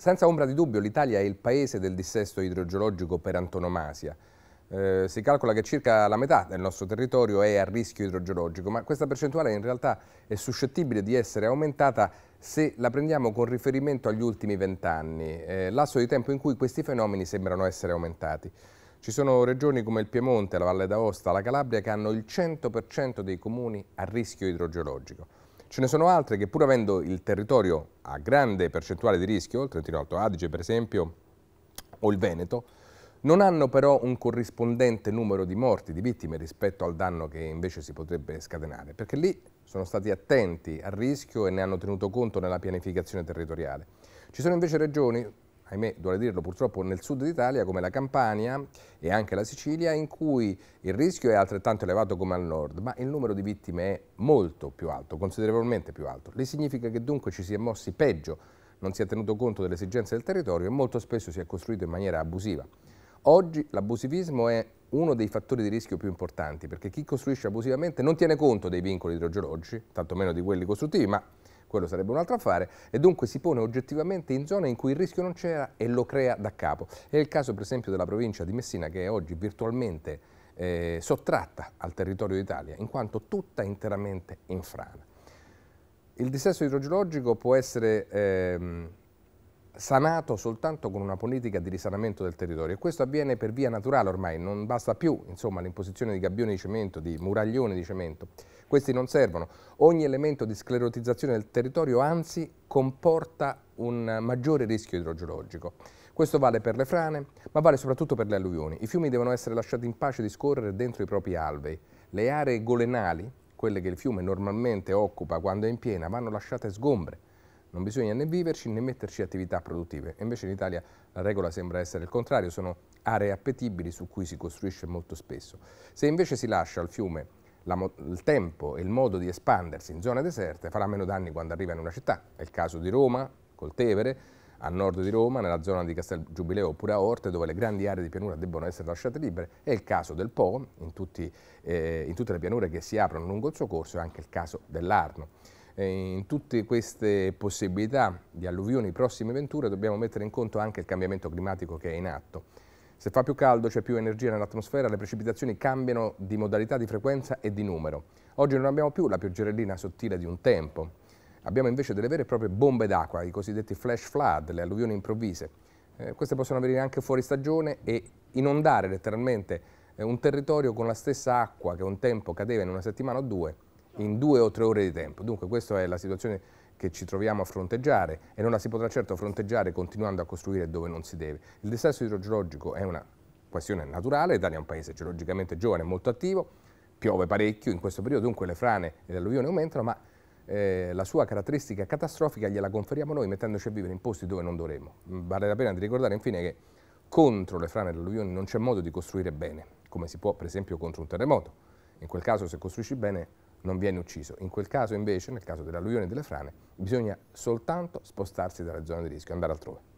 Senza ombra di dubbio l'Italia è il paese del dissesto idrogeologico per antonomasia. Eh, si calcola che circa la metà del nostro territorio è a rischio idrogeologico, ma questa percentuale in realtà è suscettibile di essere aumentata se la prendiamo con riferimento agli ultimi vent'anni, eh, lasso di tempo in cui questi fenomeni sembrano essere aumentati. Ci sono regioni come il Piemonte, la Valle d'Aosta, la Calabria che hanno il 100% dei comuni a rischio idrogeologico. Ce ne sono altre che pur avendo il territorio a grande percentuale di rischio, il Trentino Alto Adige per esempio o il Veneto, non hanno però un corrispondente numero di morti, di vittime rispetto al danno che invece si potrebbe scatenare, perché lì sono stati attenti al rischio e ne hanno tenuto conto nella pianificazione territoriale. Ci sono invece regioni, ahimè, dovrei dirlo purtroppo, nel sud d'Italia come la Campania e anche la Sicilia, in cui il rischio è altrettanto elevato come al nord, ma il numero di vittime è molto più alto, considerevolmente più alto. Le significa che dunque ci si è mossi peggio, non si è tenuto conto delle esigenze del territorio e molto spesso si è costruito in maniera abusiva. Oggi l'abusivismo è uno dei fattori di rischio più importanti, perché chi costruisce abusivamente non tiene conto dei vincoli idrogeologici, tantomeno di quelli costruttivi, ma quello sarebbe un altro affare, e dunque si pone oggettivamente in zone in cui il rischio non c'era e lo crea da capo. È il caso per esempio della provincia di Messina che è oggi virtualmente eh, sottratta al territorio d'Italia, in quanto tutta interamente in frana. Il dissesto idrogeologico può essere ehm, sanato soltanto con una politica di risanamento del territorio e questo avviene per via naturale ormai, non basta più l'imposizione di gabbioni di cemento, di muraglioni di cemento. Questi non servono. Ogni elemento di sclerotizzazione del territorio anzi comporta un maggiore rischio idrogeologico. Questo vale per le frane, ma vale soprattutto per le alluvioni. I fiumi devono essere lasciati in pace di scorrere dentro i propri alvei. Le aree golenali, quelle che il fiume normalmente occupa quando è in piena, vanno lasciate sgombre. Non bisogna né viverci né metterci attività produttive. Invece in Italia la regola sembra essere il contrario, sono aree appetibili su cui si costruisce molto spesso. Se invece si lascia al fiume il tempo e il modo di espandersi in zone deserte farà meno danni quando arriva in una città. È il caso di Roma, col Tevere, a nord di Roma, nella zona di Castel Giubileo oppure a Orte, dove le grandi aree di pianura debbono essere lasciate libere. È il caso del Po, in, tutti, eh, in tutte le pianure che si aprono lungo il suo corso, è anche il caso dell'Arno. in tutte queste possibilità di alluvioni prossime venture dobbiamo mettere in conto anche il cambiamento climatico che è in atto se fa più caldo c'è più energia nell'atmosfera, le precipitazioni cambiano di modalità di frequenza e di numero. Oggi non abbiamo più la pioggerellina sottile di un tempo. Abbiamo invece delle vere e proprie bombe d'acqua, i cosiddetti flash flood, le alluvioni improvvise. Eh, queste possono avvenire anche fuori stagione e inondare letteralmente eh, un territorio con la stessa acqua che un tempo cadeva in una settimana o due, in due o tre ore di tempo. Dunque questa è la situazione che ci troviamo a fronteggiare e non la si potrà certo fronteggiare continuando a costruire dove non si deve. Il dissesto idrogeologico è una questione naturale, l'Italia è un paese geologicamente giovane e molto attivo, piove parecchio in questo periodo, dunque le frane e le alluvioni aumentano, ma eh, la sua caratteristica catastrofica gliela conferiamo noi mettendoci a vivere in posti dove non dovremmo. Mm, vale la pena di ricordare infine che contro le frane e le alluvioni non c'è modo di costruire bene, come si può per esempio contro un terremoto. In quel caso se costruisci bene non viene ucciso. In quel caso invece, nel caso dell'alluvione e delle frane, bisogna soltanto spostarsi dalla zona di rischio, andare altrove.